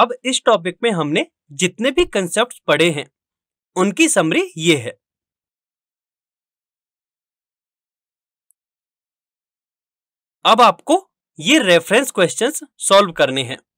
अब इस टॉपिक में हमने जितने भी कंसेप्ट पढ़े हैं उनकी समरी ये है अब आपको ये रेफरेंस क्वेश्चंस सॉल्व करने हैं